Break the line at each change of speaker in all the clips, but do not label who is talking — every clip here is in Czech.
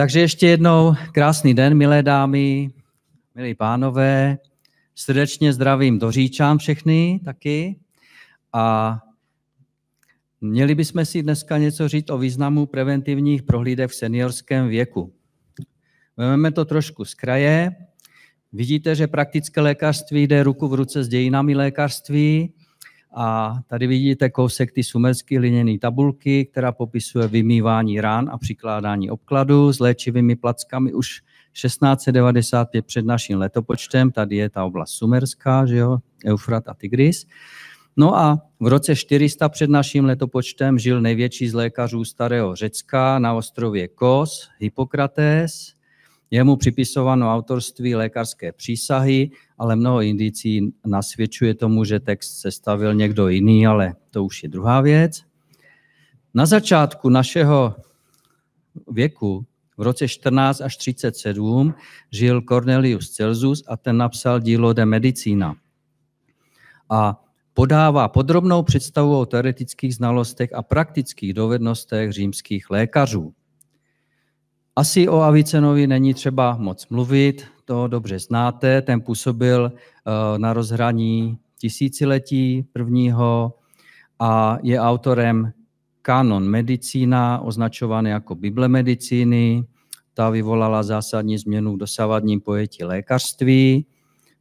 Takže ještě jednou krásný den, milé dámy, milí pánové. Srdečně zdravím doříčám všechny taky. A měli bychom si dneska něco říct o významu preventivních prohlídek v seniorském věku. Vememe to trošku z kraje. Vidíte, že praktické lékařství jde ruku v ruce s dějinami lékařství a tady vidíte kousek ty sumerské liněné tabulky, která popisuje vymývání rán a přikládání obkladu s léčivými plackami už 1695 před naším letopočtem. Tady je ta oblast sumerská, že jo, Eufrat a Tigris. No a v roce 400 před naším letopočtem žil největší z lékařů starého Řecka na ostrově Kos, Hippokrates, je mu připisováno autorství lékařské přísahy, ale mnoho indicí nasvědčuje tomu, že text sestavil někdo jiný, ale to už je druhá věc. Na začátku našeho věku, v roce 14 až 37, žil Cornelius Celsus a ten napsal dílo De Medicina. A podává podrobnou představu o teoretických znalostech a praktických dovednostech římských lékařů. Asi o Avicenovi není třeba moc mluvit, to dobře znáte. Ten působil eh, na rozhraní tisíciletí prvního a je autorem kanon medicína, označovaný jako Bible medicíny. Ta vyvolala zásadní změnu v dosávadním pojetí lékařství.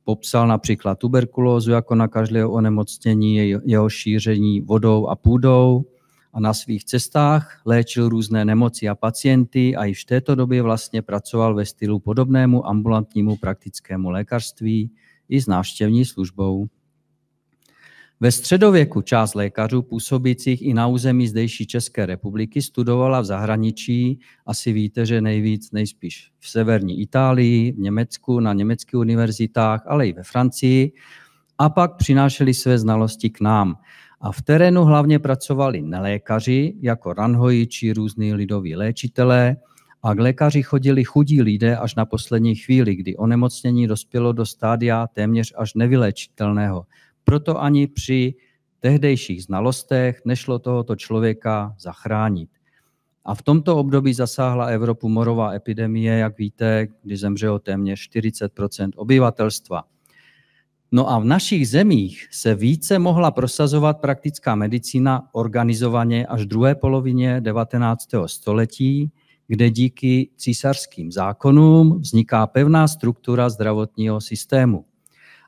Popsal například tuberkulózu jako nakažlivé onemocnění, jeho šíření vodou a půdou – a na svých cestách léčil různé nemoci a pacienty a i v této době vlastně pracoval ve stylu podobnému ambulantnímu praktickému lékařství i s návštěvní službou. Ve středověku část lékařů působících i na území zdejší České republiky studovala v zahraničí, asi víte, že nejvíc nejspíš v severní Itálii, v Německu, na německých univerzitách, ale i ve Francii, a pak přinášeli své znalosti k nám – a v terénu hlavně pracovali nelékaři, jako ranhoji či různí lidoví léčitelé, a k lékaři chodili chudí lidé až na poslední chvíli, kdy onemocnění dospělo do stádia téměř až nevylečitelného. Proto ani při tehdejších znalostech nešlo tohoto člověka zachránit. A v tomto období zasáhla Evropu morová epidemie, jak víte, kdy zemřelo téměř 40 obyvatelstva. No a v našich zemích se více mohla prosazovat praktická medicína organizovaně až v druhé polovině 19. století, kde díky císařským zákonům vzniká pevná struktura zdravotního systému.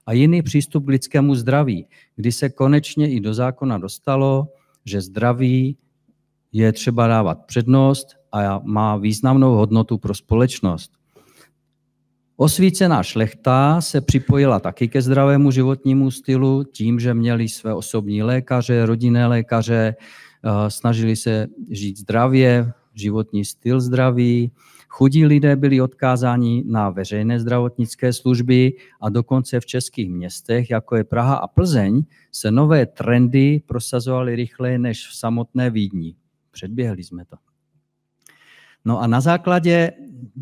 A jiný přístup k lidskému zdraví, kdy se konečně i do zákona dostalo, že zdraví je třeba dávat přednost a má významnou hodnotu pro společnost. Osvícená šlechta se připojila taky ke zdravému životnímu stylu tím, že měli své osobní lékaře, rodinné lékaře, eh, snažili se žít zdravě, životní styl zdravý. Chudí lidé byli odkázáni na veřejné zdravotnické služby a dokonce v českých městech, jako je Praha a Plzeň, se nové trendy prosazovaly rychleji než v samotné Vídni. Předběhli jsme to. No a na základě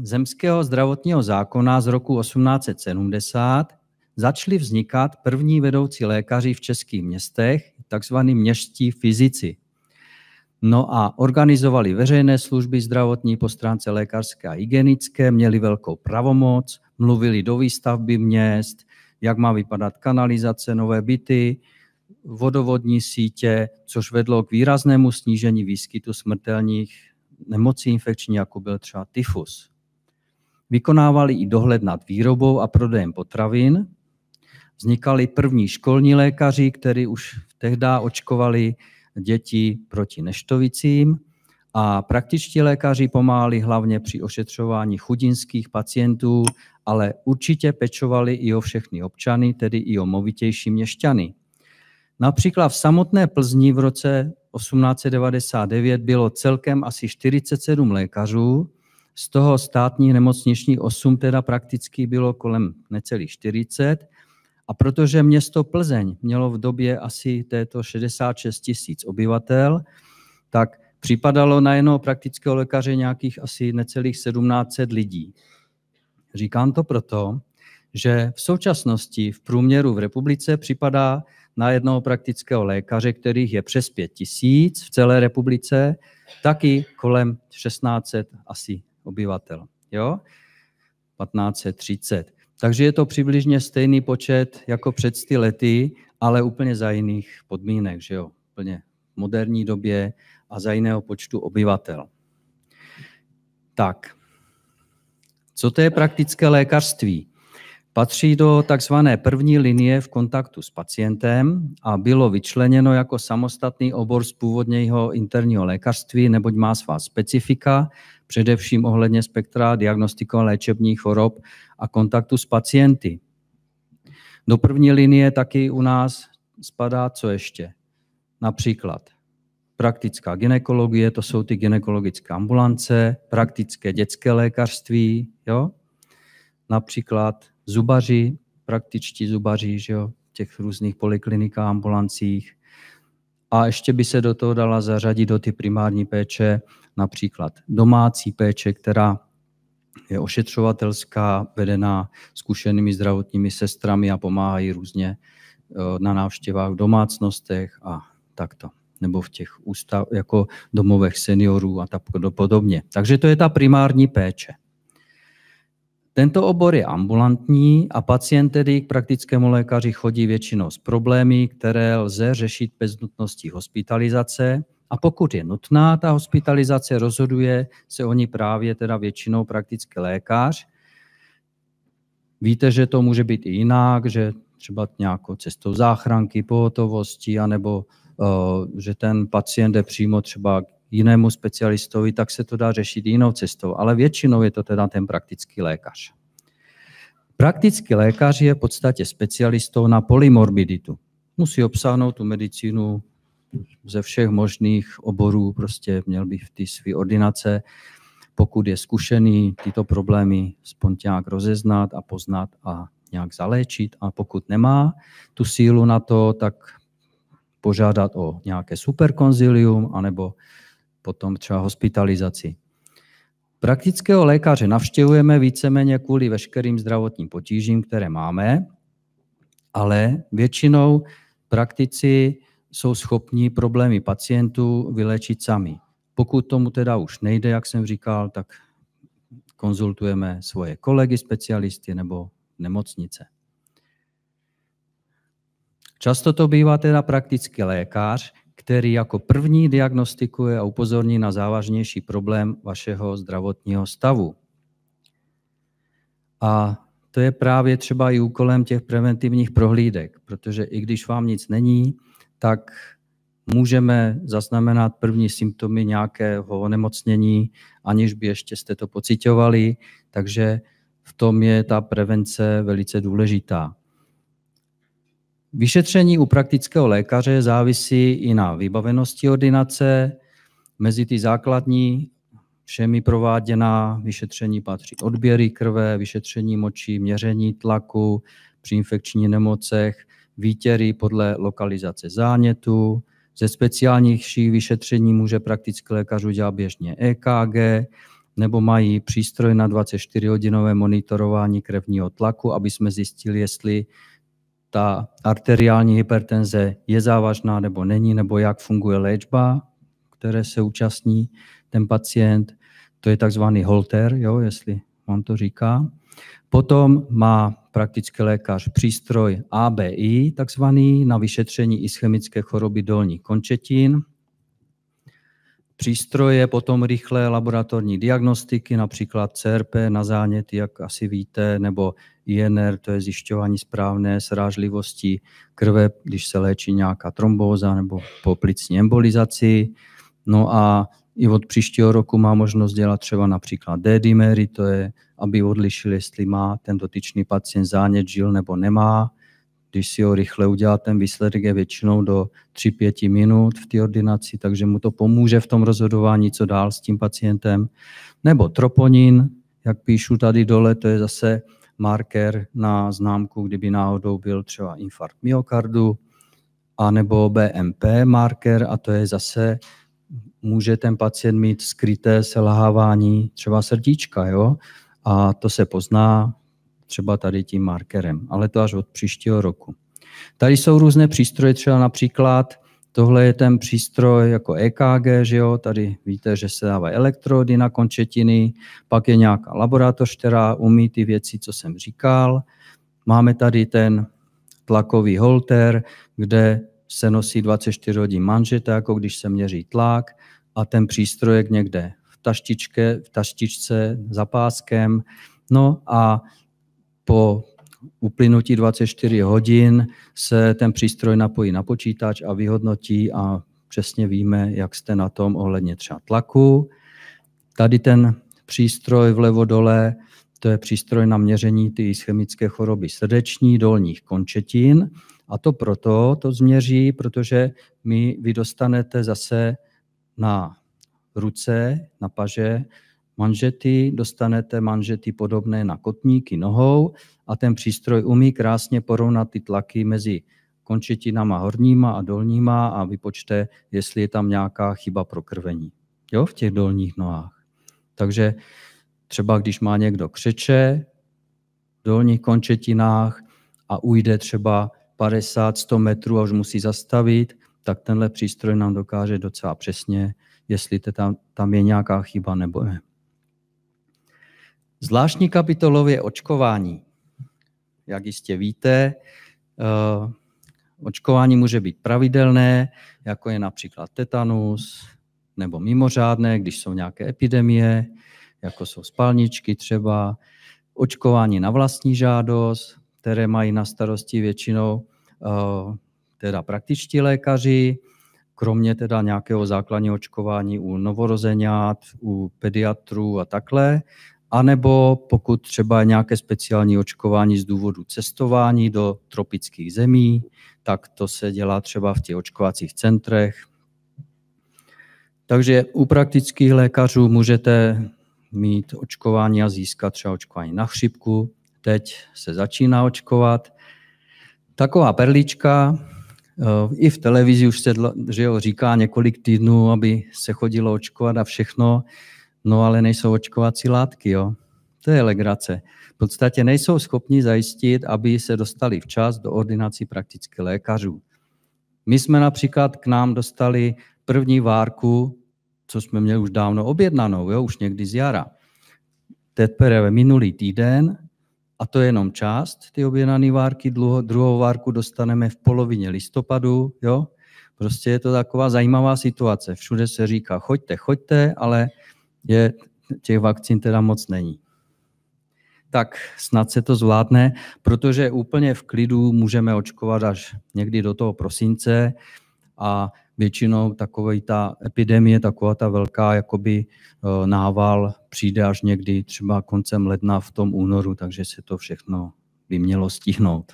zemského zdravotního zákona z roku 1870 začali vznikat první vedoucí lékaři v českých městech, takzvaní městští fyzici. No a organizovali veřejné služby zdravotní po stránce lékařské a hygienické, měli velkou pravomoc, mluvili do výstavby měst, jak má vypadat kanalizace, nové byty, vodovodní sítě, což vedlo k výraznému snížení výskytu smrtelných nemoci infekční, jako byl třeba tyfus. Vykonávali i dohled nad výrobou a prodejem potravin. Vznikali první školní lékaři, kteří už tehdy očkovali děti proti neštovicím a praktičtí lékaři pomáhali hlavně při ošetřování chudinských pacientů, ale určitě pečovali i o všechny občany, tedy i o movitější měšťany. Například v samotné Plzni v roce 1899 bylo celkem asi 47 lékařů, z toho státních nemocničních 8 teda prakticky bylo kolem necelých 40. A protože město Plzeň mělo v době asi této 66 tisíc obyvatel, tak připadalo na jednoho praktického lékaře nějakých asi necelých 1700 lidí. Říkám to proto, že v současnosti v průměru v republice připadá na jednoho praktického lékaře, kterých je přes 5 tisíc v celé republice, taky kolem 1600 asi obyvatel. Jo? 1530. Takže je to přibližně stejný počet jako před ty lety, ale úplně za jiných podmínek, že jo? Úplně v moderní době a za jiného počtu obyvatel. Tak, co to je praktické lékařství? Patří do takzvané první linie v kontaktu s pacientem a bylo vyčleněno jako samostatný obor z původního interního lékařství, neboť má svá specifika, především ohledně spektra diagnostiko léčebních chorob a kontaktu s pacienty. Do první linie taky u nás spadá co ještě? Například praktická ginekologie, to jsou ty ginekologické ambulance, praktické dětské lékařství, jo? například zubaři, praktičtí zubaři, že jo, těch různých poliklinikách, ambulancích. A ještě by se do toho dala zařadit do ty primární péče, například domácí péče, která je ošetřovatelská, vedená zkušenými zdravotními sestrami a pomáhají různě eh, na návštěvách v domácnostech a takto nebo v těch ústav, jako domovech seniorů a tak podobně. Takže to je ta primární péče. Tento obor je ambulantní a pacient tedy k praktickému lékaři chodí většinou s problémy, které lze řešit bez nutnosti hospitalizace a pokud je nutná ta hospitalizace, rozhoduje se o ní právě teda většinou praktický lékař. Víte, že to může být i jinak, že třeba nějakou cestou záchranky, pohotovosti, anebo eh, že ten pacient jde přímo třeba jinému specialistovi, tak se to dá řešit jinou cestou, ale většinou je to teda ten praktický lékař. Praktický lékař je v podstatě specialistou na polymorbiditu. Musí obsáhnout tu medicínu ze všech možných oborů, prostě měl by v ty své ordinace, pokud je zkušený, tyto problémy nějak rozeznat a poznat a nějak zaléčit a pokud nemá tu sílu na to, tak požádat o nějaké superkonzilium anebo potom třeba hospitalizaci. Praktického lékaře navštěvujeme víceméně kvůli veškerým zdravotním potížím, které máme, ale většinou praktici jsou schopni problémy pacientů vyléčit sami. Pokud tomu teda už nejde, jak jsem říkal, tak konzultujeme svoje kolegy, specialisty nebo nemocnice. Často to bývá teda praktický lékař, který jako první diagnostikuje a upozorní na závažnější problém vašeho zdravotního stavu. A to je právě třeba i úkolem těch preventivních prohlídek, protože i když vám nic není, tak můžeme zaznamenat první symptomy nějakého onemocnění, aniž by ještě jste to pocitovali, takže v tom je ta prevence velice důležitá. Vyšetření u praktického lékaře závisí i na vybavenosti ordinace. Mezi ty základní všemi prováděná vyšetření patří odběry krve, vyšetření močí, měření tlaku při infekčních nemocech, výtěry podle lokalizace zánětu. Ze speciálnějších vyšetření může praktický lékař udělat běžně EKG, nebo mají přístroj na 24-hodinové monitorování krevního tlaku, aby jsme zjistili, jestli ta arteriální hypertenze je závažná nebo není, nebo jak funguje léčba, které se účastní ten pacient. To je takzvaný holter, jo, jestli on to říká. Potom má praktický lékař přístroj ABI, takzvaný na vyšetření ischemické choroby dolních končetin. Přístroje potom rychlé laboratorní diagnostiky, například CRP na záněty, jak asi víte, nebo INR, to je zjišťování správné srážlivosti krve, když se léčí nějaká trombóza nebo po plicní embolizaci. No a i od příštího roku má možnost dělat třeba například D-dimery, to je, aby odlišili, jestli má ten dotyčný pacient zánět žil nebo nemá. Když si ho rychle udělá, ten výsledek je většinou do 3-5 minut v té ordinaci, takže mu to pomůže v tom rozhodování, co dál s tím pacientem. Nebo troponin, jak píšu tady dole, to je zase marker na známku, kdyby náhodou byl třeba infarkt myokardu, anebo BMP marker, a to je zase, může ten pacient mít skryté selhávání třeba srdíčka, jo? a to se pozná třeba tady tím markerem, ale to až od příštího roku. Tady jsou různé přístroje, třeba například Tohle je ten přístroj jako EKG, že jo, tady víte, že se dávají elektrody na končetiny, pak je nějaká laboratoř, která umí ty věci, co jsem říkal. Máme tady ten tlakový holter, kde se nosí 24 hodin manžeta, jako když se měří tlak a ten je někde v taštičce, v taštičce za páskem. No a po uplynutí 24 hodin se ten přístroj napojí na počítač a vyhodnotí a přesně víme, jak jste na tom ohledně třeba tlaku. Tady ten přístroj vlevo dole, to je přístroj na měření ty ischemické choroby srdeční, dolních končetin. A to proto to změří, protože my vy dostanete zase na ruce, na paže, manžety, dostanete manžety podobné na kotníky nohou a ten přístroj umí krásně porovnat ty tlaky mezi končetinama horníma a dolníma a vypočte, jestli je tam nějaká chyba pro krvení jo, v těch dolních nohách. Takže třeba když má někdo křeče v dolních končetinách a ujde třeba 50-100 metrů a už musí zastavit, tak tenhle přístroj nám dokáže docela přesně, jestli tam, tam je nějaká chyba nebo ne. Zvláštní kapitolou je očkování. Jak jistě víte, eh, očkování může být pravidelné, jako je například tetanus, nebo mimořádné, když jsou nějaké epidemie, jako jsou spalničky třeba, očkování na vlastní žádost, které mají na starosti většinou eh, teda praktičtí lékaři, kromě teda nějakého základního očkování u novorozenát, u pediatrů a takhle, anebo pokud třeba je nějaké speciální očkování z důvodu cestování do tropických zemí, tak to se dělá třeba v těch očkovacích centrech. Takže u praktických lékařů můžete mít očkování a získat třeba očkování na chřipku. Teď se začíná očkovat. Taková perlička, eh, i v televizi už se říká několik týdnů, aby se chodilo očkovat a všechno no ale nejsou očkovací látky, jo. To je legrace. V podstatě nejsou schopni zajistit, aby se dostali včas do ordinací praktických lékařů. My jsme například k nám dostali první várku, co jsme měli už dávno objednanou, jo, už někdy z jara. Teprve minulý týden, a to je jenom část, ty objednané várky, druhou várku dostaneme v polovině listopadu, jo. Prostě je to taková zajímavá situace. Všude se říká, choďte, choďte, ale je těch vakcín teda moc není. Tak snad se to zvládne, protože úplně v klidu můžeme očkovat až někdy do toho prosince a většinou takový ta epidemie, taková ta velká jakoby eh, nával přijde až někdy třeba koncem ledna v tom únoru, takže se to všechno by mělo stihnout.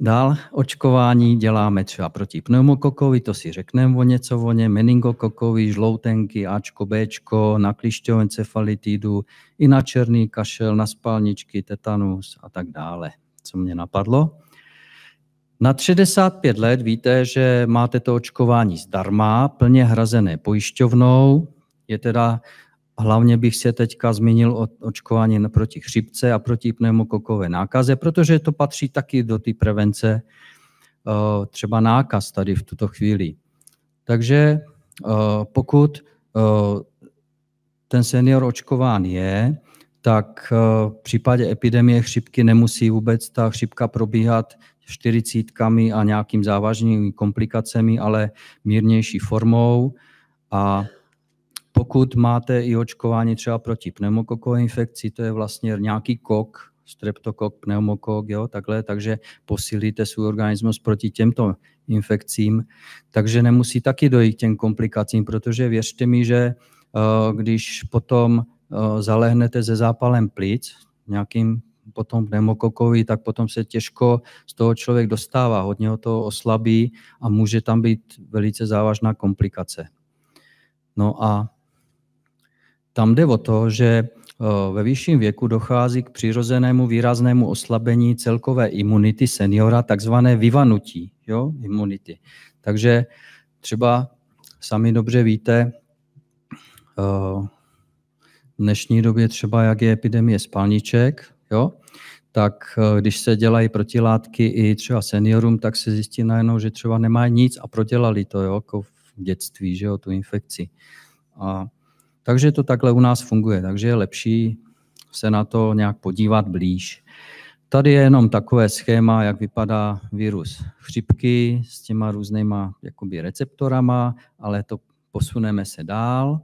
Dál očkování děláme třeba proti pneumokokovi, to si řekneme o něco o ně, meningokokovi, žloutenky, Ačko, Bčko, na klišťovou encefalitidu, i na černý kašel, na spalničky, tetanus a tak dále, co mě napadlo. Na 65 let víte, že máte to očkování zdarma, plně hrazené pojišťovnou, je teda Hlavně bych se teďka zmínil o očkování proti chřipce a proti pneumokokové nákaze, protože to patří taky do té prevence eh, třeba nákaz tady v tuto chvíli. Takže eh, pokud eh, ten senior očkován je, tak v případě epidemie chřipky nemusí vůbec ta chřipka probíhat čtyřicítkami a nějakým závažnými komplikacemi, ale mírnější formou a pokud máte i očkování třeba proti pneumokokové infekci, to je vlastně nějaký kok, streptokok, pneumokok, jo, takhle, takže posílíte svůj organismus proti těmto infekcím, takže nemusí taky dojít k těm komplikacím, protože věřte mi, že eh, když potom eh, zalehnete ze zápalem plic, nějakým potom pneumokokový, tak potom se těžko z toho člověk dostává, hodně ho to oslabí a může tam být velice závažná komplikace. No a tam jde o to, že eh, ve vyšším věku dochází k přirozenému výraznému oslabení celkové imunity seniora, takzvané vyvanutí jo, imunity. Takže třeba sami dobře víte, eh, v dnešní době třeba, jak je epidemie spalniček, jo, tak eh, když se dělají protilátky i třeba seniorům, tak se zjistí najednou, že třeba nemá nic a prodělali to jo, jako v dětství, že jo, tu infekci. A takže to takhle u nás funguje, takže je lepší se na to nějak podívat blíž. Tady je jenom takové schéma, jak vypadá virus chřipky s těma různýma jakoby receptorama, ale to posuneme se dál.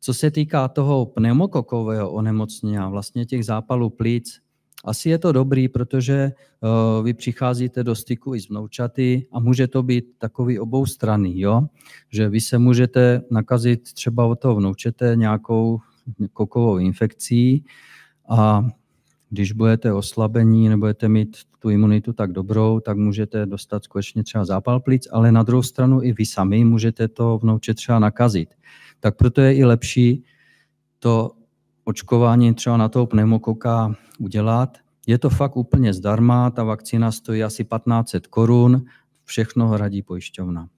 Co se týká toho pneumokokového onemocnění, vlastně těch zápalů plic, asi je to dobrý, protože uh, vy přicházíte do styku i s mnoučaty a může to být takový oboustranný, jo? že vy se můžete nakazit třeba od toho vnoučete nějakou kokovou infekcí a když budete oslabení, nebudete mít tu imunitu tak dobrou, tak můžete dostat skutečně třeba zápal plic, ale na druhou stranu i vy sami můžete to vnouče třeba nakazit. Tak proto je i lepší to očkování třeba na toho pneumokoka udělat. Je to fakt úplně zdarma, ta vakcína stojí asi 1500 korun, všechno hradí pojišťovna.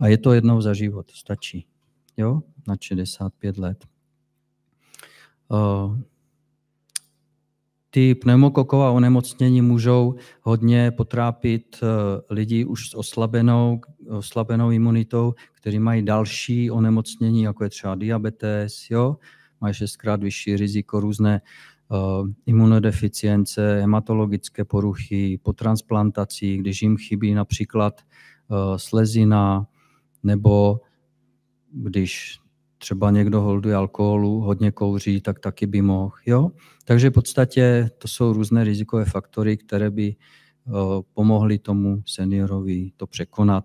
A je to jednou za život, stačí. Jo, na 65 let. Uh, ty pneumokoková onemocnění můžou hodně potrápit e, lidi už s oslabenou, oslabenou imunitou, kteří mají další onemocnění, jako je třeba diabetes, jo? mají šestkrát vyšší riziko různé uh, imunodeficience, hematologické poruchy, po transplantaci, když jim chybí například uh, slezina, nebo když třeba někdo holduje alkoholu, hodně kouří, tak taky by mohl. Jo? Takže v podstatě to jsou různé rizikové faktory, které by pomohli eh, pomohly tomu seniorovi to překonat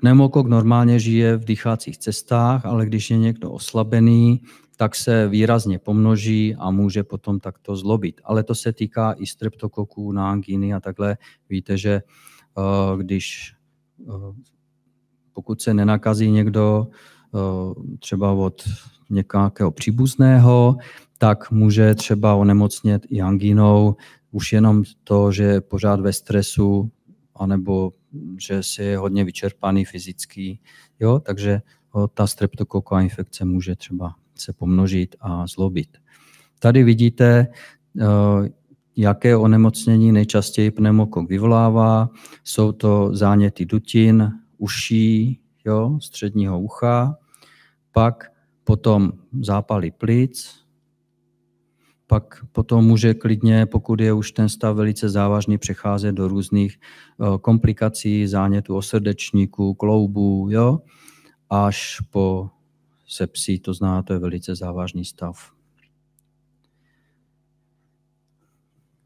Pneumokok normálně žije v dýchacích cestách, ale když je někdo oslabený, tak se výrazně pomnoží a může potom takto zlobit. Ale to se týká i streptokoků, nángíny a takhle. Víte, že eh, když eh, pokud se nenakazí někdo eh, třeba od nějakého příbuzného, tak může třeba onemocnět i angínou, už jenom to, že je pořád ve stresu, anebo že si je hodně vyčerpaný fyzicky, jo, takže ta streptokoková infekce může třeba se pomnožit a zlobit. Tady vidíte, eh, jaké onemocnění nejčastěji pneumokok vyvolává. Jsou to záněty dutin, uší, jo, středního ucha, pak potom zápaly plic, pak potom může klidně, pokud je už ten stav velice závažný, přecházet do různých eh, komplikací, o srdečníku, kloubů, jo, až po sepsí, to zná, to je velice závažný stav.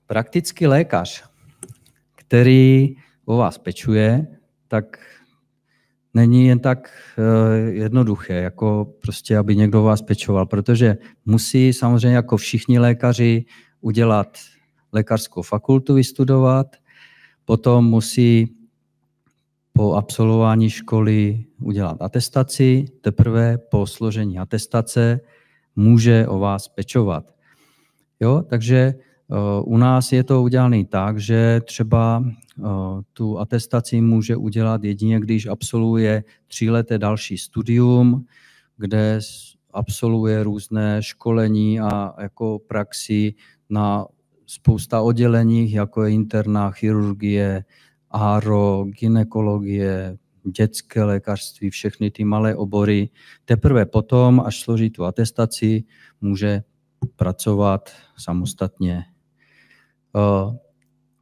Praktický lékař, který o vás pečuje, tak není jen tak eh, jednoduché, jako prostě, aby někdo vás pečoval, protože musí samozřejmě jako všichni lékaři udělat lékařskou fakultu, vystudovat, potom musí po absolvování školy udělat atestaci, teprve po složení atestace může o vás pečovat. Jo, takže Eh, u nás je to udělané tak, že třeba eh, tu atestaci může udělat jedině, když absolvuje tříleté další studium, kde absolvuje různé školení a jako praxi na spousta odděleních, jako je interná chirurgie, áro, ginekologie, dětské lékařství, všechny ty malé obory. Teprve potom, až složí tu atestaci, může pracovat samostatně Eh,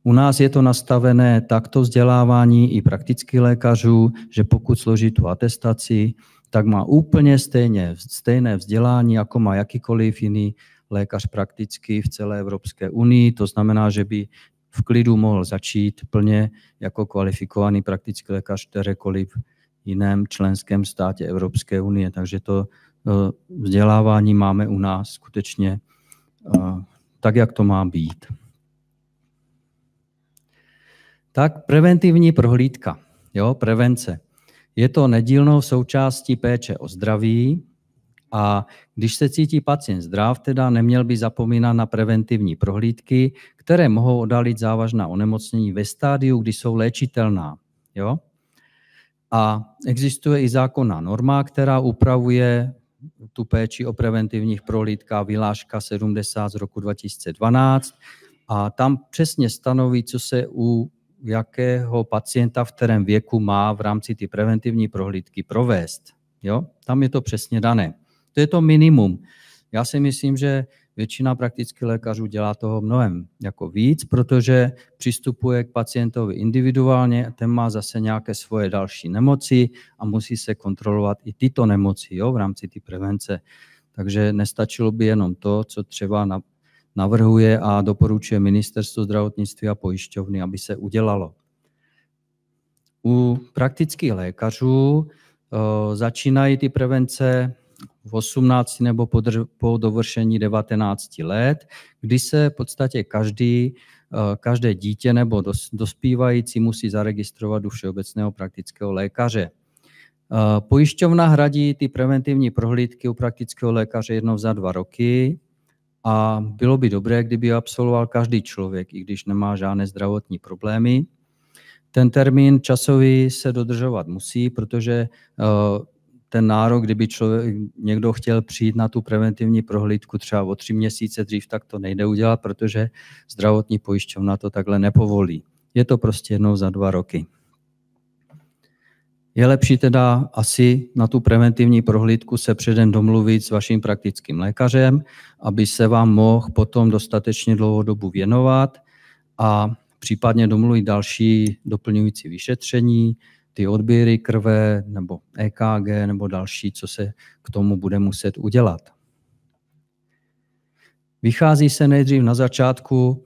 u nás je to nastavené takto vzdělávání i praktických lékařů, že pokud složí tu atestaci, tak má úplně stejně, stejné vzdělání, jako má jakýkoliv jiný lékař praktický v celé Evropské unii. To znamená, že by v klidu mohl začít plně jako kvalifikovaný praktický lékař kterékoliv jiném členském státě Evropské unie. Takže to eh, vzdělávání máme u nás skutečně eh, tak, jak to má být. Tak preventivní prohlídka, jo, prevence. Je to nedílnou součástí péče o zdraví a když se cítí pacient zdrav, teda neměl by zapomínat na preventivní prohlídky, které mohou odhalit závažná onemocnění ve stádiu, kdy jsou léčitelná. Jo? A existuje i zákonná norma, která upravuje tu péči o preventivních prohlídkách, vyláška 70 z roku 2012, a tam přesně stanoví, co se u jakého pacienta v kterém věku má v rámci ty preventivní prohlídky provést. Jo? Tam je to přesně dané. To je to minimum. Já si myslím, že většina praktických lékařů dělá toho mnohem jako víc, protože přistupuje k pacientovi individuálně, ten má zase nějaké svoje další nemoci a musí se kontrolovat i tyto nemoci jo, v rámci ty prevence. Takže nestačilo by jenom to, co třeba na navrhuje a doporučuje ministerstvo zdravotnictví a pojišťovny, aby se udělalo. U praktických lékařů eh, začínají ty prevence v 18 nebo po, dovršení 19 let, kdy se v podstatě každý, eh, každé dítě nebo dospívající musí zaregistrovat u všeobecného praktického lékaře. Eh, pojišťovna hradí ty preventivní prohlídky u praktického lékaře jednou za dva roky a bylo by dobré, kdyby absolvoval každý člověk, i když nemá žádné zdravotní problémy. Ten termín časový se dodržovat musí, protože eh, ten nárok, kdyby člověk, někdo chtěl přijít na tu preventivní prohlídku třeba o tři měsíce dřív, tak to nejde udělat, protože zdravotní pojišťovna to takhle nepovolí. Je to prostě jednou za dva roky. Je lepší teda asi na tu preventivní prohlídku se předem domluvit s vaším praktickým lékařem, aby se vám mohl potom dostatečně dlouhou dobu věnovat a případně domluvit další doplňující vyšetření, ty odběry krve nebo EKG nebo další, co se k tomu bude muset udělat. Vychází se nejdřív na začátku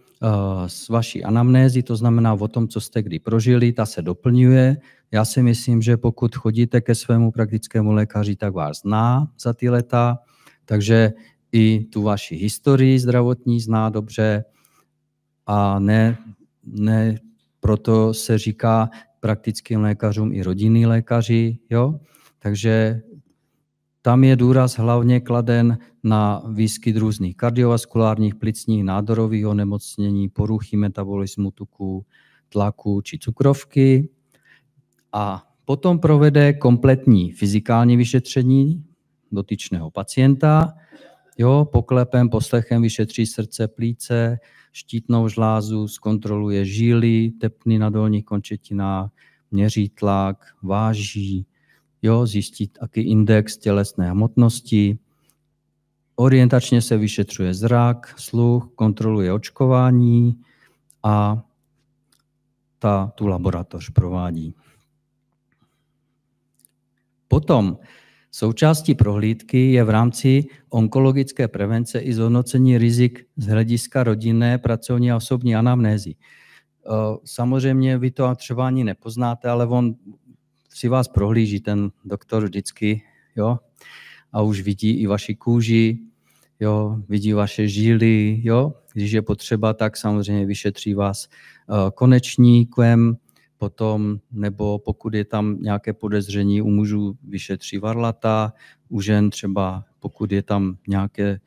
s eh, vaší anamnézy, to znamená o tom, co jste kdy prožili, ta se doplňuje já si myslím, že pokud chodíte ke svému praktickému lékaři, tak vás zná za ty leta, takže i tu vaši historii zdravotní zná dobře a ne, ne proto se říká praktickým lékařům i rodinný lékaři, jo? Takže tam je důraz hlavně kladen na výskyt různých kardiovaskulárních, plicních, nádorových onemocnění, poruchy metabolismu tuku, tlaku či cukrovky a potom provede kompletní fyzikální vyšetření dotyčného pacienta, jo, poklepem, poslechem vyšetří srdce, plíce, štítnou žlázu, zkontroluje žíly, tepny na dolních končetinách, měří tlak, váží, jo, zjistí taky index tělesné hmotnosti, orientačně se vyšetřuje zrak, sluch, kontroluje očkování a ta tu laboratoř provádí. Potom součástí prohlídky je v rámci onkologické prevence i zhodnocení rizik z hlediska rodinné, pracovní a osobní anamnézy. E, samozřejmě vy to třeba ani nepoznáte, ale on si vás prohlíží ten doktor vždycky, jo, a už vidí i vaši kůži, jo, vidí vaše žíly, jo, když je potřeba, tak samozřejmě vyšetří vás e, konečníkem, potom, nebo pokud je tam nějaké podezření, u mužů vyšetří varlata, u žen třeba, pokud je tam nějaké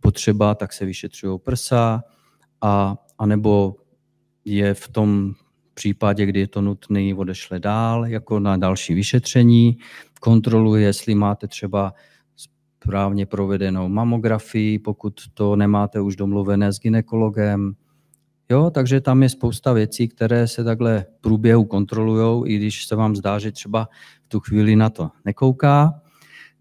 potřeba, tak se vyšetřují prsa, a, a nebo je v tom případě, kdy je to nutné, odešle dál, jako na další vyšetření, kontroluje, jestli máte třeba správně provedenou mamografii, pokud to nemáte už domluvené s ginekologem, Jo, takže tam je spousta věcí, které se takhle v průběhu kontrolují, i když se vám zdá, že třeba v tu chvíli na to nekouká.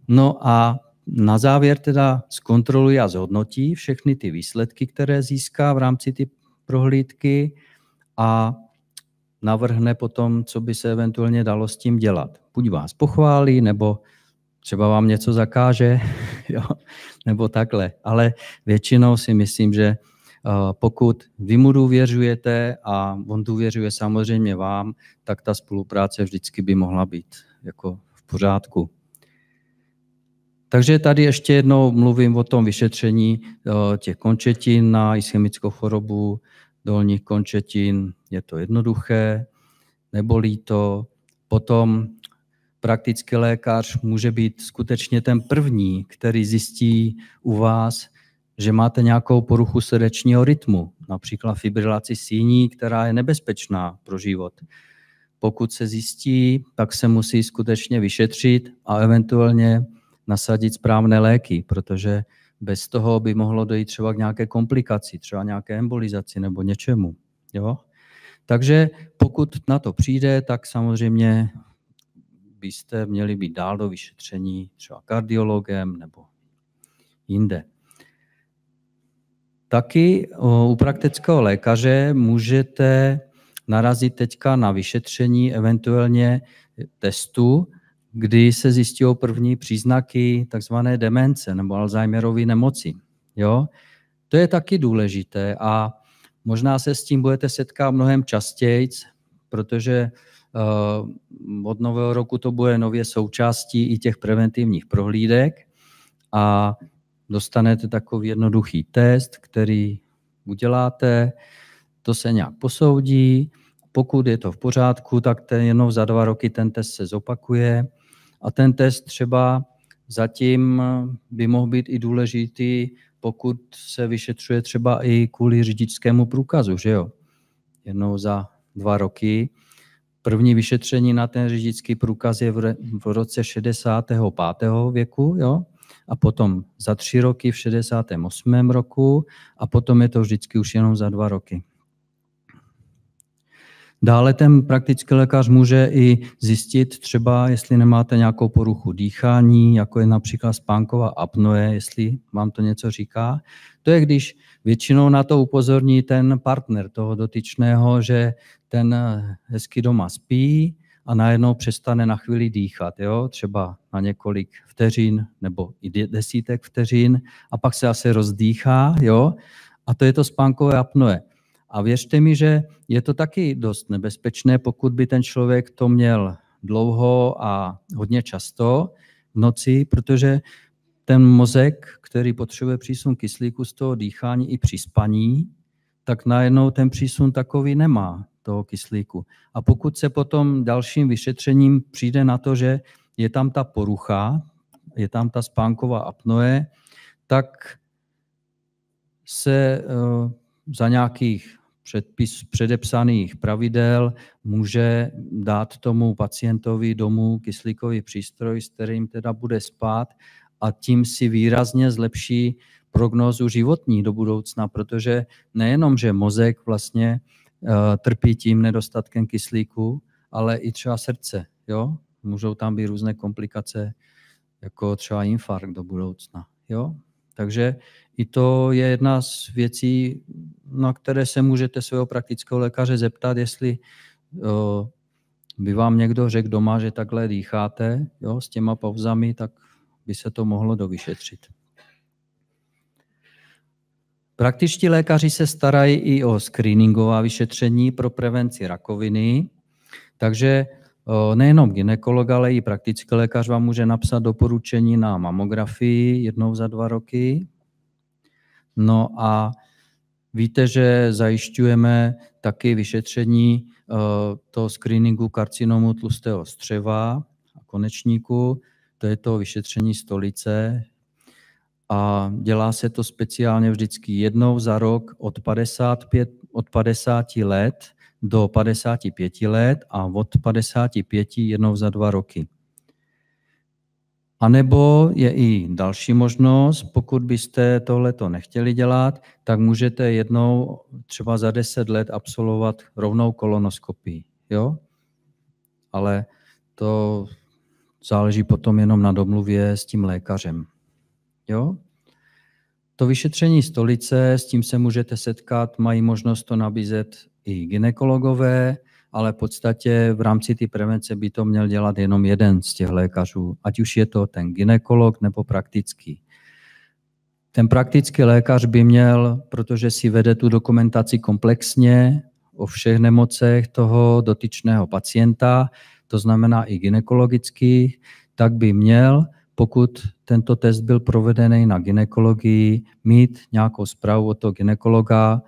No a na závěr teda zkontroluje a zhodnotí všechny ty výsledky, které získá v rámci ty prohlídky a navrhne potom, co by se eventuálně dalo s tím dělat. Buď vás pochválí, nebo třeba vám něco zakáže, jo, nebo takhle. Ale většinou si myslím, že Eh, pokud vy mu důvěřujete a on důvěřuje samozřejmě vám, tak ta spolupráce vždycky by mohla být jako v pořádku. Takže tady ještě jednou mluvím o tom vyšetření eh, těch končetin na ischemickou chorobu dolních končetin. Je to jednoduché, nebolí to. Potom praktický lékař může být skutečně ten první, který zjistí u vás, že máte nějakou poruchu srdečního rytmu, například fibrilaci síní, která je nebezpečná pro život. Pokud se zjistí, tak se musí skutečně vyšetřit a eventuálně nasadit správné léky, protože bez toho by mohlo dojít třeba k nějaké komplikaci, třeba nějaké embolizaci nebo něčemu. Jo? Takže pokud na to přijde, tak samozřejmě byste měli být dál do vyšetření třeba kardiologem nebo jinde. Taky u praktického lékaře můžete narazit teďka na vyšetření eventuálně testu, kdy se zjistí první příznaky takzvané demence nebo Alzheimerovy nemoci. Jo? To je taky důležité a možná se s tím budete setkat mnohem častěji, protože e, od nového roku to bude nově součástí i těch preventivních prohlídek a dostanete takový jednoduchý test, který uděláte, to se nějak posoudí, pokud je to v pořádku, tak ten jenom za dva roky ten test se zopakuje a ten test třeba zatím by mohl být i důležitý, pokud se vyšetřuje třeba i kvůli řidičskému průkazu, že jo? Jednou za dva roky. První vyšetření na ten řidičský průkaz je v roce 65. věku, jo? a potom za tři roky v 68. roku a potom je to vždycky už jenom za dva roky. Dále ten praktický lékař může i zjistit třeba, jestli nemáte nějakou poruchu dýchání, jako je například spánková apnoe, jestli vám to něco říká. To je, když většinou na to upozorní ten partner toho dotyčného, že ten hezky doma spí, a najednou přestane na chvíli dýchat, jo? třeba na několik vteřin nebo i desítek vteřin a pak se asi rozdýchá jo? a to je to spánkové apnoe. A věřte mi, že je to taky dost nebezpečné, pokud by ten člověk to měl dlouho a hodně často v noci, protože ten mozek, který potřebuje přísun kyslíku z toho dýchání i při spaní, tak najednou ten přísun takový nemá toho kyslíku. A pokud se potom dalším vyšetřením přijde na to, že je tam ta porucha, je tam ta spánková apnoe, tak se eh, za nějakých předpis, předepsaných pravidel může dát tomu pacientovi domů kyslíkový přístroj, s kterým teda bude spát a tím si výrazně zlepší prognózu životní do budoucna, protože nejenom, že mozek vlastně uh, trpí tím nedostatkem kyslíku, ale i třeba srdce, jo? Můžou tam být různé komplikace, jako třeba infarkt do budoucna, jo? Takže i to je jedna z věcí, na které se můžete svého praktického lékaře zeptat, jestli eh, by vám někdo řekl doma, že takhle dýcháte jo, s těma pauzami, tak by se to mohlo dovyšetřit. Praktičtí lékaři se starají i o screeningová vyšetření pro prevenci rakoviny, takže nejenom ginekolog, ale i praktický lékař vám může napsat doporučení na mamografii jednou za dva roky. No a víte, že zajišťujeme taky vyšetření toho screeningu karcinomu tlustého střeva a konečníku. To je to vyšetření stolice, a dělá se to speciálně vždycky jednou za rok od 55, od 50 let do 55 let a od 55 jednou za dva roky. A nebo je i další možnost, pokud byste tohleto nechtěli dělat, tak můžete jednou třeba za 10 let absolvovat rovnou kolonoskopii. Jo? Ale to záleží potom jenom na domluvě s tím lékařem. Jo? To vyšetření stolice, s tím se můžete setkat, mají možnost to nabízet i ginekologové, ale v podstatě v rámci té prevence by to měl dělat jenom jeden z těch lékařů, ať už je to ten ginekolog nebo praktický. Ten praktický lékař by měl, protože si vede tu dokumentaci komplexně o všech nemocech toho dotyčného pacienta, to znamená i ginekologicky, tak by měl pokud tento test byl provedený na ginekologii, mít nějakou zprávu od toho ginekologa,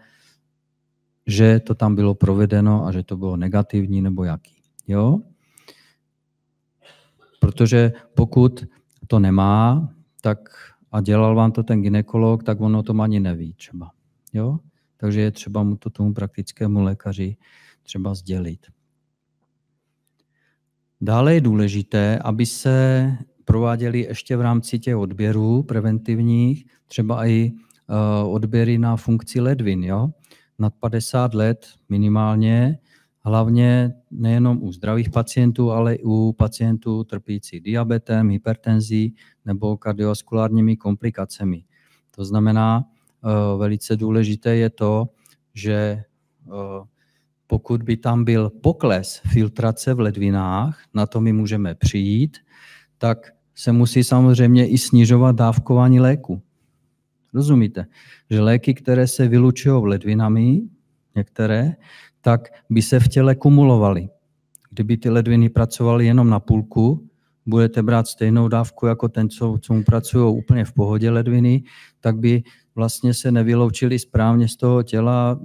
že to tam bylo provedeno a že to bylo negativní nebo jaký. Jo? Protože pokud to nemá, tak a dělal vám to ten ginekolog, tak on o tom ani neví třeba. Jo? Takže je třeba mu to tomu praktickému lékaři třeba sdělit. Dále je důležité, aby se prováděli ještě v rámci těch odběrů preventivních, třeba i eh, odběry na funkci ledvin, jo? nad 50 let minimálně, hlavně nejenom u zdravých pacientů, ale i u pacientů trpících diabetem, hypertenzí nebo kardiovaskulárními komplikacemi. To znamená, eh, velice důležité je to, že eh, pokud by tam byl pokles filtrace v ledvinách, na to my můžeme přijít, tak se musí samozřejmě i snižovat dávkování léku. Rozumíte? Že léky, které se vylučují ledvinami, některé, tak by se v těle kumulovaly. Kdyby ty ledviny pracovaly jenom na půlku, budete brát stejnou dávku jako ten, co, co mu pracují úplně v pohodě ledviny, tak by vlastně se nevyloučili správně z toho těla,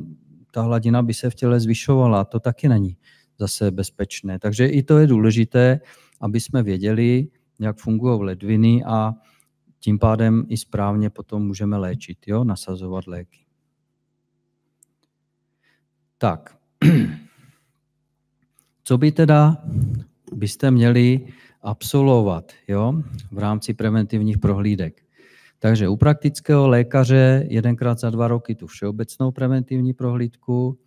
ta hladina by se v těle zvyšovala. To taky není zase bezpečné. Takže i to je důležité, aby jsme věděli, jak fungují ledviny a tím pádem i správně potom můžeme léčit, jo? nasazovat léky. Tak, co by teda byste měli absolvovat jo? v rámci preventivních prohlídek? Takže u praktického lékaře jedenkrát za dva roky tu všeobecnou preventivní prohlídku,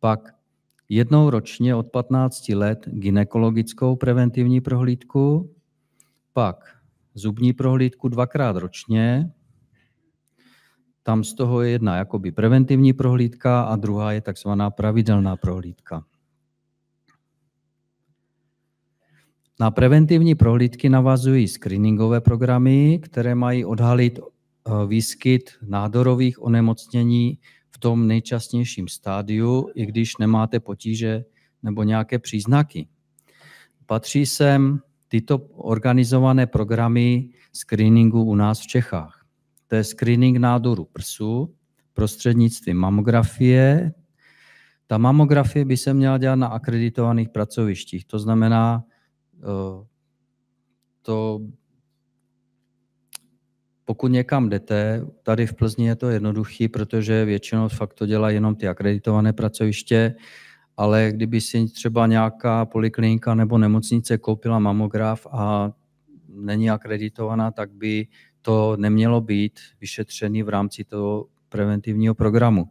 pak jednou ročně od 15 let ginekologickou preventivní prohlídku, pak zubní prohlídku dvakrát ročně. Tam z toho je jedna jakoby preventivní prohlídka a druhá je takzvaná pravidelná prohlídka. Na preventivní prohlídky navazují screeningové programy, které mají odhalit eh, výskyt nádorových onemocnění v tom nejčastnějším stádiu, i když nemáte potíže nebo nějaké příznaky. Patří sem tyto organizované programy screeningu u nás v Čechách. To je screening nádoru prsu prostřednictvím mamografie. Ta mamografie by se měla dělat na akreditovaných pracovištích, to znamená, eh, to, pokud někam jdete, tady v Plzni je to jednoduchý, protože většinou fakt to dělají jenom ty akreditované pracoviště, ale kdyby si třeba nějaká poliklinika nebo nemocnice koupila mamograf a není akreditovaná, tak by to nemělo být vyšetřený v rámci toho preventivního programu.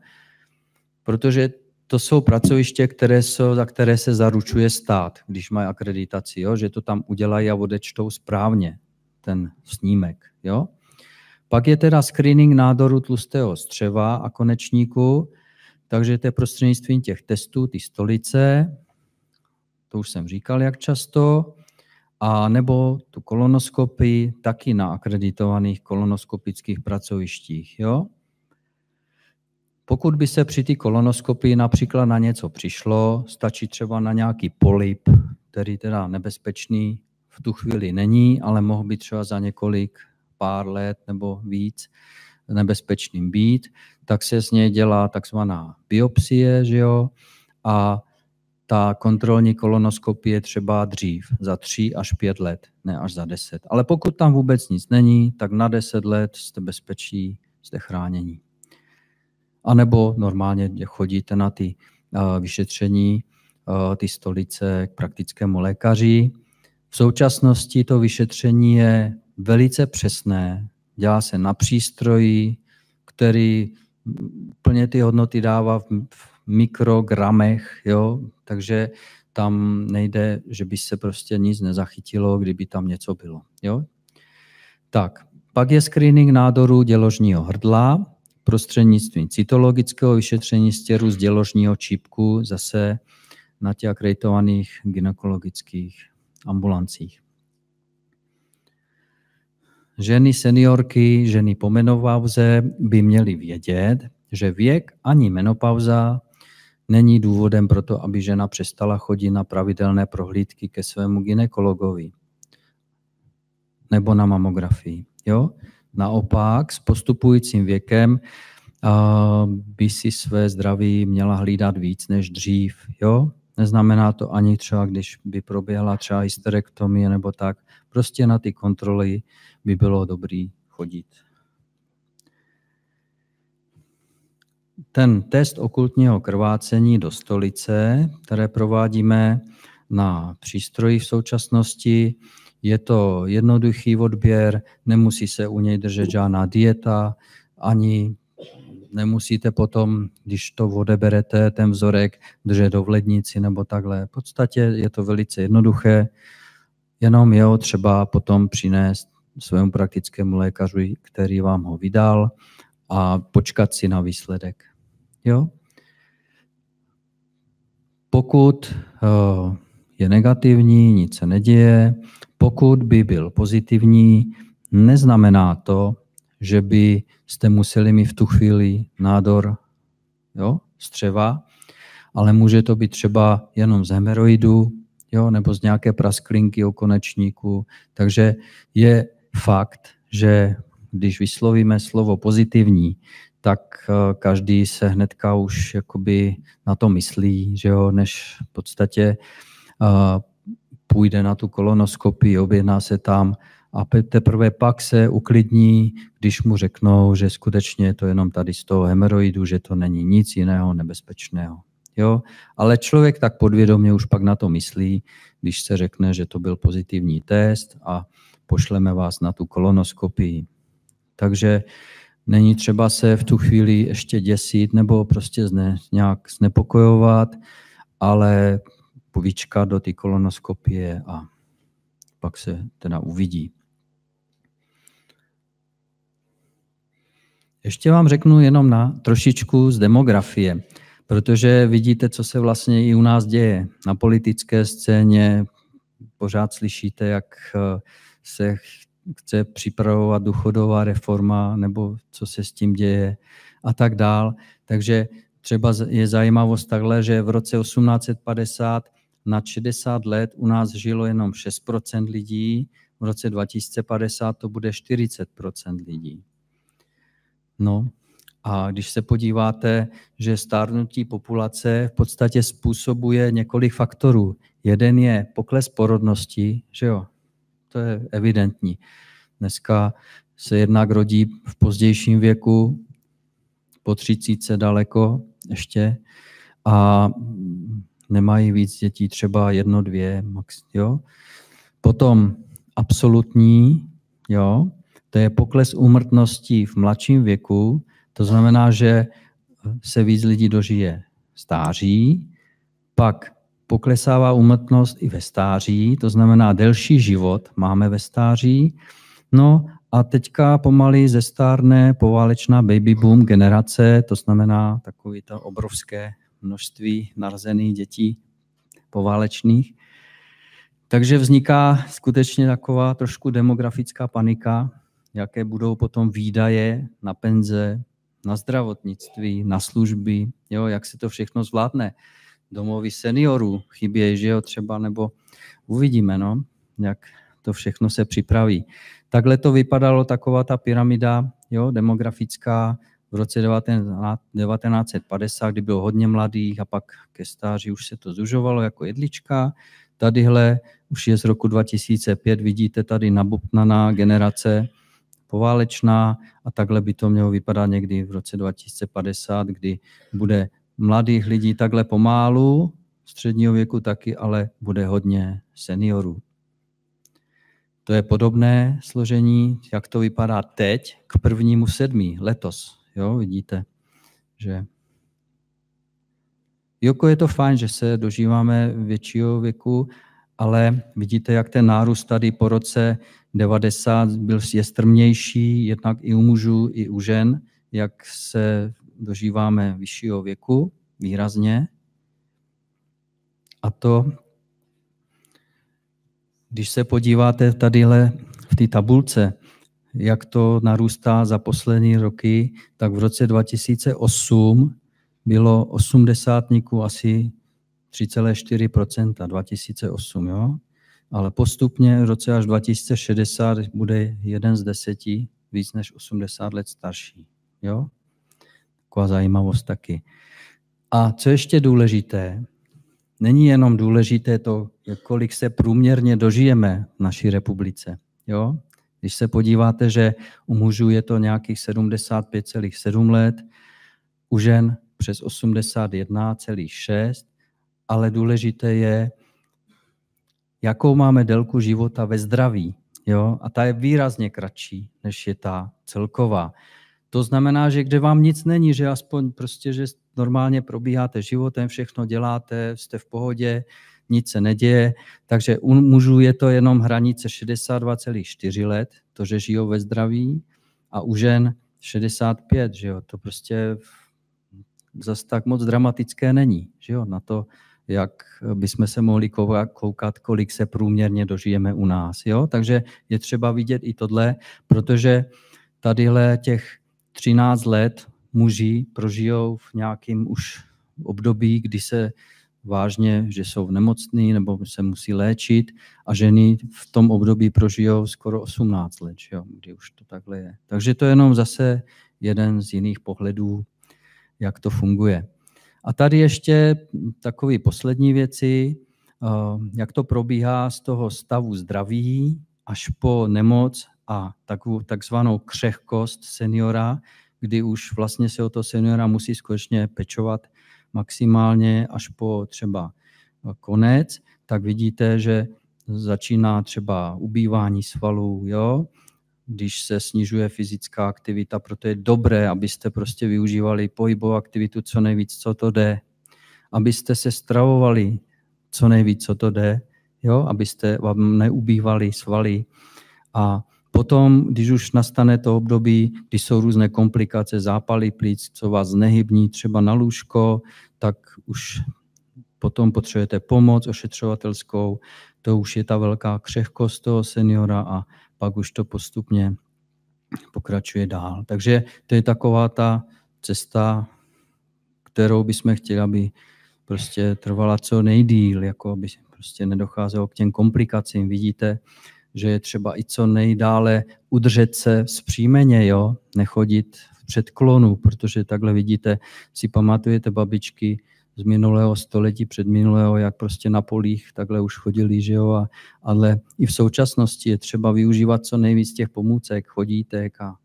Protože to jsou pracoviště, které jsou, za které se zaručuje stát, když mají akreditaci, jo? že to tam udělají a odečtou správně ten snímek. Jo? Pak je teda screening nádoru tlustého střeva a konečníku, takže to je prostřednictvím těch testů, ty stolice, to už jsem říkal, jak často, a nebo tu kolonoskopii taky na akreditovaných kolonoskopických pracovištích. Jo? Pokud by se při té kolonoskopii například na něco přišlo, stačí třeba na nějaký polip, který teda nebezpečný v tu chvíli není, ale mohl by třeba za několik pár let nebo víc, nebezpečným být, tak se z něj dělá takzvaná biopsie, že jo, a ta kontrolní kolonoskopie třeba dřív, za 3 až 5 let, ne až za 10. Ale pokud tam vůbec nic není, tak na 10 let jste bezpečí, jste chránění. A nebo normálně chodíte na ty eh, vyšetření, eh, ty stolice k praktickému lékaři. V současnosti to vyšetření je velice přesné, dělá se na přístroji, který plně ty hodnoty dává v mikrogramech, jo? takže tam nejde, že by se prostě nic nezachytilo, kdyby tam něco bylo. Jo? Tak, pak je screening nádoru děložního hrdla prostřednictvím cytologického vyšetření stěru z děložního čípku zase na těch akreditovaných gynekologických ambulancích. Ženy seniorky, ženy po menopauze by měly vědět, že věk ani menopauza není důvodem pro to, aby žena přestala chodit na pravidelné prohlídky ke svému ginekologovi nebo na mamografii. Jo? Naopak s postupujícím věkem by si své zdraví měla hlídat víc než dřív. Jo? Neznamená to ani třeba, když by proběhla třeba hysterektomie nebo tak. Prostě na ty kontroly by bylo dobrý chodit. Ten test okultního krvácení do stolice, které provádíme na přístroji v současnosti, je to jednoduchý odběr, nemusí se u něj držet žádná dieta, ani nemusíte potom, když to odeberete, ten vzorek držet do vlednici nebo takhle. V podstatě je to velice jednoduché, jenom je ho třeba potom přinést svému praktickému lékaři, který vám ho vydal a počkat si na výsledek. Jo? Pokud eh, je negativní, nic se neděje. Pokud by byl pozitivní, neznamená to, že by jste museli mít v tu chvíli nádor jo, střeva, ale může to být třeba jenom z hemeroidu jo, nebo z nějaké prasklinky o konečníku. Takže je fakt, že když vyslovíme slovo pozitivní, tak eh, každý se hnedka už jakoby na to myslí, že jo, než v podstatě eh, půjde na tu kolonoskopii, objedná se tam a teprve pak se uklidní, když mu řeknou, že skutečně je to jenom tady z toho hemeroidu, že to není nic jiného nebezpečného. Jo? Ale člověk tak podvědomě už pak na to myslí, když se řekne, že to byl pozitivní test a pošleme vás na tu kolonoskopii. Takže není třeba se v tu chvíli ještě děsit nebo prostě zne, nějak znepokojovat, ale povíčka do ty kolonoskopie a pak se teda uvidí. Ještě vám řeknu jenom na trošičku z demografie, protože vidíte, co se vlastně i u nás děje. Na politické scéně pořád slyšíte, jak eh, se chce připravovat důchodová reforma, nebo co se s tím děje a tak dál. Takže třeba je zajímavost takhle, že v roce 1850 na 60 let u nás žilo jenom 6% lidí, v roce 2050 to bude 40% lidí. No a když se podíváte, že stárnutí populace v podstatě způsobuje několik faktorů. Jeden je pokles porodnosti, že jo, to je evidentní. Dneska se jednak rodí v pozdějším věku, po třicíce daleko ještě a nemají víc dětí, třeba jedno, dvě, max, jo. Potom absolutní, jo, to je pokles úmrtnosti v mladším věku, to znamená, že se víc lidí dožije stáří, pak poklesává úmrtnost i ve stáří, to znamená delší život máme ve stáří. No a teďka pomaly zestárne poválečná baby boom generace, to znamená takové to obrovské množství narozených dětí poválečných. Takže vzniká skutečně taková trošku demografická panika, jaké budou potom výdaje na penze, na zdravotnictví, na služby, jo, jak se to všechno zvládne. Domovy seniorů chybějí, že jo, třeba, nebo uvidíme, no, jak to všechno se připraví. Takhle to vypadalo, taková ta pyramida, jo, demografická, v roce 1950, kdy bylo hodně mladých a pak ke stáří už se to zužovalo jako jedlička. Tadyhle už je z roku 2005, vidíte tady nabopnaná generace poválečná a takhle by to mělo vypadat někdy v roce 2050, kdy bude mladých lidí takhle pomálu, středního věku taky, ale bude hodně seniorů. To je podobné složení, jak to vypadá teď k prvnímu sedmí letos. Jo, vidíte, že Joko je to fajn, že se dožíváme většího věku, ale vidíte, jak ten nárůst tady po roce 90 byl, je strmější, jednak i u mužů, i u žen, jak se dožíváme vyššího věku výrazně. A to, když se podíváte tadyhle v té tabulce, jak to narůstá za poslední roky, tak v roce 2008 bylo osmdesátníků asi 3,4 2008, jo? ale postupně v roce až 2060 bude jeden z deseti víc než 80 let starší. Jo? Taková zajímavost taky. A co ještě důležité, není jenom důležité to, kolik se průměrně dožijeme v naší republice. Jo? Když se podíváte, že u mužů je to nějakých 75,7 let, u žen přes 81,6, ale důležité je, jakou máme délku života ve zdraví. Jo? A ta je výrazně kratší, než je ta celková. To znamená, že kde vám nic není, že aspoň prostě, že normálně probíháte životem, všechno děláte, jste v pohodě, nic se neděje, takže u mužů je to jenom hranice 62,4 let, to, že žijou ve zdraví, a u žen 65, že jo, to prostě zase tak moc dramatické není, že jo, na to jak bychom se mohli koukat, kolik se průměrně dožijeme u nás. Jo? Takže je třeba vidět i tohle, protože tadyhle těch 13 let muži prožijou v nějakém už období, kdy se vážně, že jsou nemocní nebo se musí léčit a ženy v tom období prožijou skoro 18 let, jo, kdy už to takhle je. Takže to je jenom zase jeden z jiných pohledů, jak to funguje. A tady ještě takové poslední věci, eh, jak to probíhá z toho stavu zdraví až po nemoc a takovou takzvanou křehkost seniora, kdy už vlastně se o to seniora musí skutečně pečovat maximálně až po třeba konec, tak vidíte, že začíná třeba ubývání svalů, jo, když se snižuje fyzická aktivita, proto je dobré, abyste prostě využívali pohybovou aktivitu co nejvíc, co to jde. Abyste se stravovali co nejvíc, co to jde, jo? abyste vám neubývali svaly. A potom, když už nastane to období, kdy jsou různé komplikace, zápaly plic, co vás nehybní třeba na lůžko, tak už potom potřebujete pomoc ošetřovatelskou, to už je ta velká křehkost toho seniora a pak už to postupně pokračuje dál. Takže to je taková ta cesta, kterou bychom chtěli, aby prostě trvala co nejdíl, jako aby prostě nedocházelo k těm komplikacím. Vidíte, že je třeba i co nejdále udržet se vzpřímeně, jo? nechodit v předklonu, protože takhle vidíte, si pamatujete babičky, z minulého století, před minulého, jak prostě na polích takhle už chodili, že jo, a, ale i v současnosti je třeba využívat co nejvíc těch pomůcek, chodítek a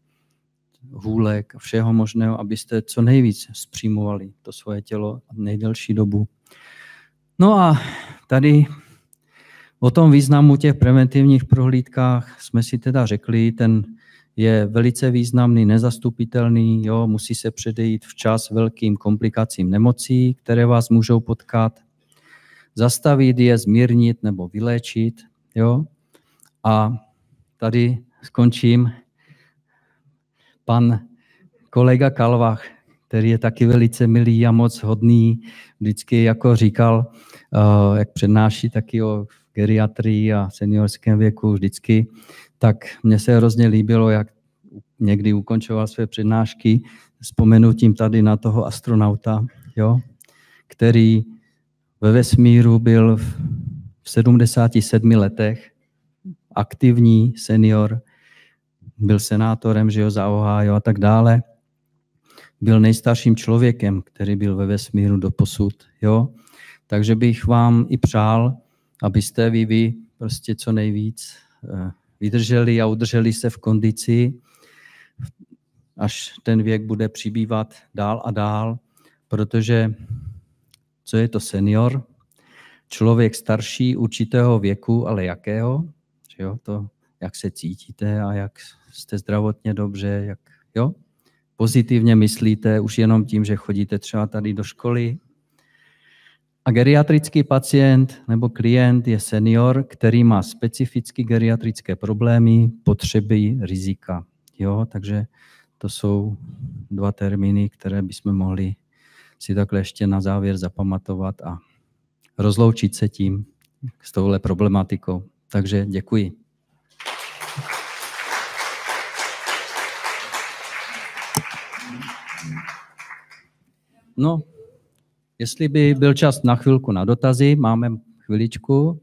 hůlek, všeho možného, abyste co nejvíc zpřímovali to svoje tělo nejdelší dobu. No a tady o tom významu těch preventivních prohlídkách jsme si teda řekli, ten je velice významný, nezastupitelný, jo, musí se předejít včas velkým komplikacím nemocí, které vás můžou potkat, zastavit je, zmírnit nebo vyléčit. Jo. A tady skončím. Pan kolega Kalvach, který je taky velice milý a moc hodný, vždycky jako říkal, eh, jak přednáší taky o geriatrii a seniorském věku, vždycky tak mně se hrozně líbilo, jak někdy ukončoval své přednášky vzpomenutím tady na toho astronauta, jo, který ve vesmíru byl v 77 letech, aktivní senior, byl senátorem že jo, za Ohio a tak dále. Byl nejstarším člověkem, který byl ve vesmíru do posud. Jo? Takže bych vám i přál, abyste vy, vy prostě co nejvíc eh, vydrželi a udrželi se v kondici, až ten věk bude přibývat dál a dál, protože co je to senior? Člověk starší určitého věku, ale jakého? Že jo, to, jak se cítíte a jak jste zdravotně dobře, jak, jo? Pozitivně myslíte už jenom tím, že chodíte třeba tady do školy, a geriatrický pacient nebo klient je senior, který má specificky geriatrické problémy, potřeby, rizika. Jo, takže to jsou dva termíny, které bychom mohli si takhle ještě na závěr zapamatovat a rozloučit se tím s touhle problematikou. Takže děkuji. No, Jestli by byl čas na chvilku na dotazy, máme chviličku.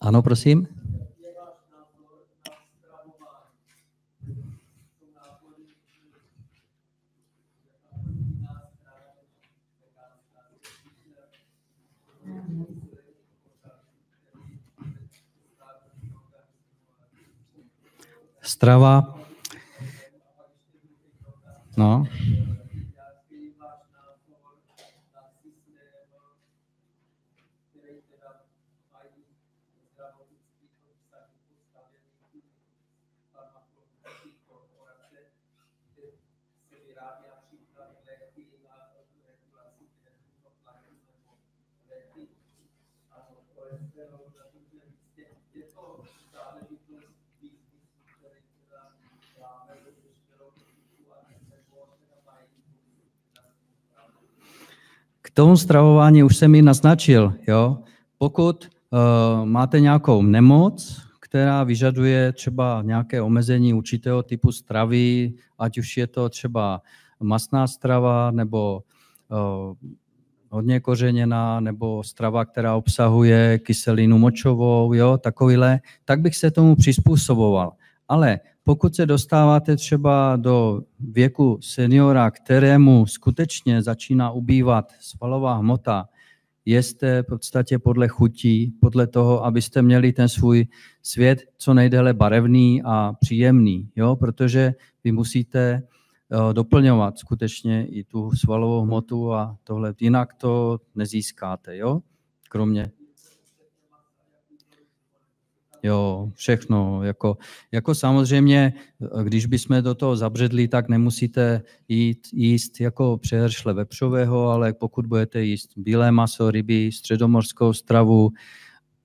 Ano, prosím. Strava No. tomu stravování už jsem ji naznačil. Jo? Pokud uh, máte nějakou nemoc, která vyžaduje třeba nějaké omezení určitého typu stravy, ať už je to třeba masná strava nebo uh, hodně kořeněná, nebo strava, která obsahuje kyselinu močovou, jo, takovýhle, tak bych se tomu přizpůsoboval. Ale pokud se dostáváte třeba do věku seniora, kterému skutečně začíná ubývat svalová hmota, jeste v podstatě podle chutí, podle toho, abyste měli ten svůj svět co nejdéle barevný a příjemný, jo? protože vy musíte eh, doplňovat skutečně i tu svalovou hmotu a tohle, jinak to nezískáte, jo? kromě Jo, všechno. Jako, jako samozřejmě, eh, když bychom do toho zabředli, tak nemusíte jít, jíst jako přehršle vepřového, ale pokud budete jíst bílé maso, ryby, středomorskou stravu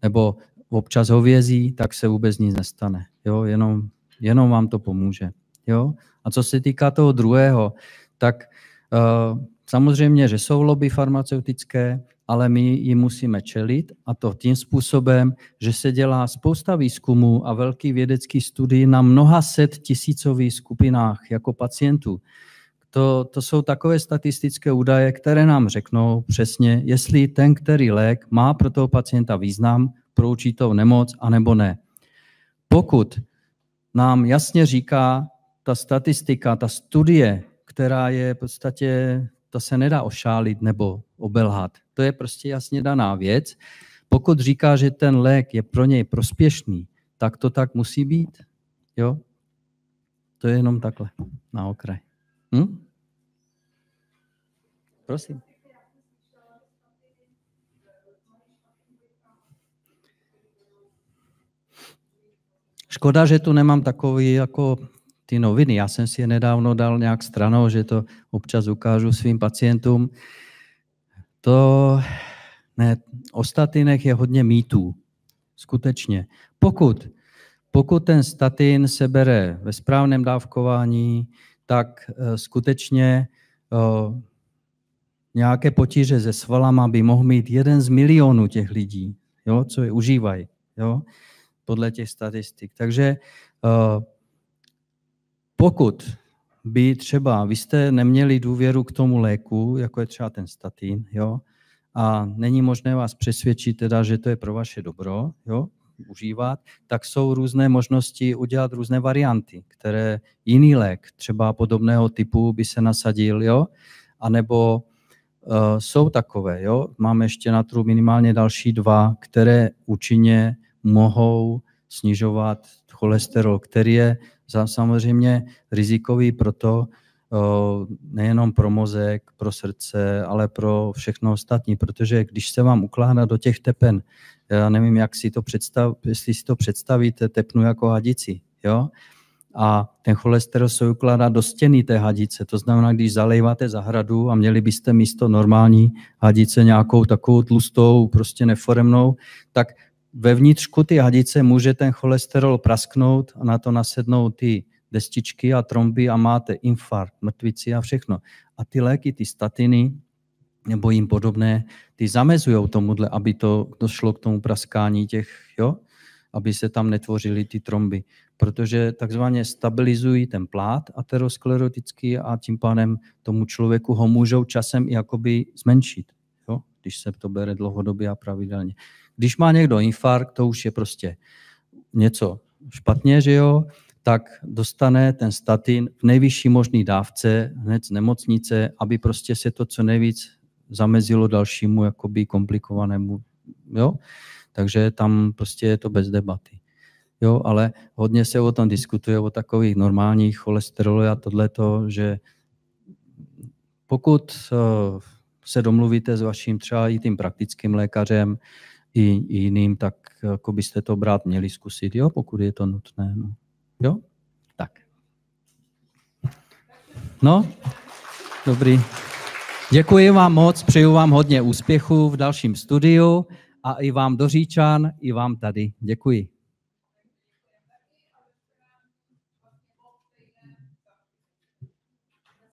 nebo občas hovězí, tak se vůbec nic nestane. Jo, jenom, jenom vám to pomůže. Jo? A co se týká toho druhého, tak uh, samozřejmě, že jsou lobby farmaceutické, ale my ji musíme čelit a to tím způsobem, že se dělá spousta výzkumů a velký vědecký studií na mnoha set tisícových skupinách jako pacientů. To, to jsou takové statistické údaje, které nám řeknou přesně, jestli ten, který lék má pro toho pacienta význam pro určitou nemoc, anebo ne. Pokud nám jasně říká ta statistika, ta studie, která je v podstatě to se nedá ošálit nebo obelhat. To je prostě jasně daná věc. Pokud říká, že ten lék je pro něj prospěšný, tak to tak musí být. Jo? To je jenom takhle, na okraj. Hm? Prosím. Škoda, že tu nemám takový jako ty noviny. Já jsem si je nedávno dal nějak stranou, že to občas ukážu svým pacientům. To ne, o statinech je hodně mýtů. Skutečně. Pokud, pokud ten statin se bere ve správném dávkování, tak eh, skutečně o, eh, nějaké potíže se svalama by mohl mít jeden z milionů těch lidí, jo, co je užívají, jo, podle těch statistik. Takže o, eh, pokud by třeba vy jste neměli důvěru k tomu léku, jako je třeba ten statin, jo, a není možné vás přesvědčit, teda, že to je pro vaše dobro, jo, užívat, tak jsou různé možnosti udělat různé varianty, které jiný lék, třeba podobného typu, by se nasadil, jo, anebo uh, jsou takové, jo. Máme ještě na trhu minimálně další dva, které účinně mohou snižovat cholesterol, který je samozřejmě rizikový proto, nejenom pro mozek, pro srdce, ale pro všechno ostatní, protože když se vám ukládá do těch tepen, já nevím, jak si to představ, jestli si to představíte, tepnu jako hadici, jo? A ten cholesterol se ukládá do stěny té hadice, to znamená, když zalejváte zahradu a měli byste místo normální hadice nějakou takovou tlustou, prostě neforemnou, tak ve vnitřku ty hadice může ten cholesterol prasknout a na to nasednou ty destičky a tromby a máte infarkt, mrtvici a všechno. A ty léky, ty statiny nebo jim podobné, ty zamezují tomuhle, aby to došlo k tomu praskání těch, jo, aby se tam netvořily ty tromby, protože takzvaně stabilizují ten plát aterosklerotický a tím pádem tomu člověku ho můžou časem i jakoby zmenšit, jo, když se to bere dlouhodobě a pravidelně. Když má někdo infarkt, to už je prostě něco špatně, že jo, tak dostane ten statin v nejvyšší možný dávce hned z nemocnice, aby prostě se to co nejvíc zamezilo dalšímu jakoby komplikovanému, jo. Takže tam prostě je to bez debaty. Jo, ale hodně se o tom diskutuje, o takových normálních cholesterolu a tohleto, že pokud eh, se domluvíte s vaším třeba i tím praktickým lékařem, i jiným, tak jako byste to brát měli zkusit, jo, pokud je to nutné. No. Jo? Tak. No, dobrý. Děkuji vám moc, přeju vám hodně úspěchu v dalším studiu a i vám do Říčan, i vám tady. Děkuji.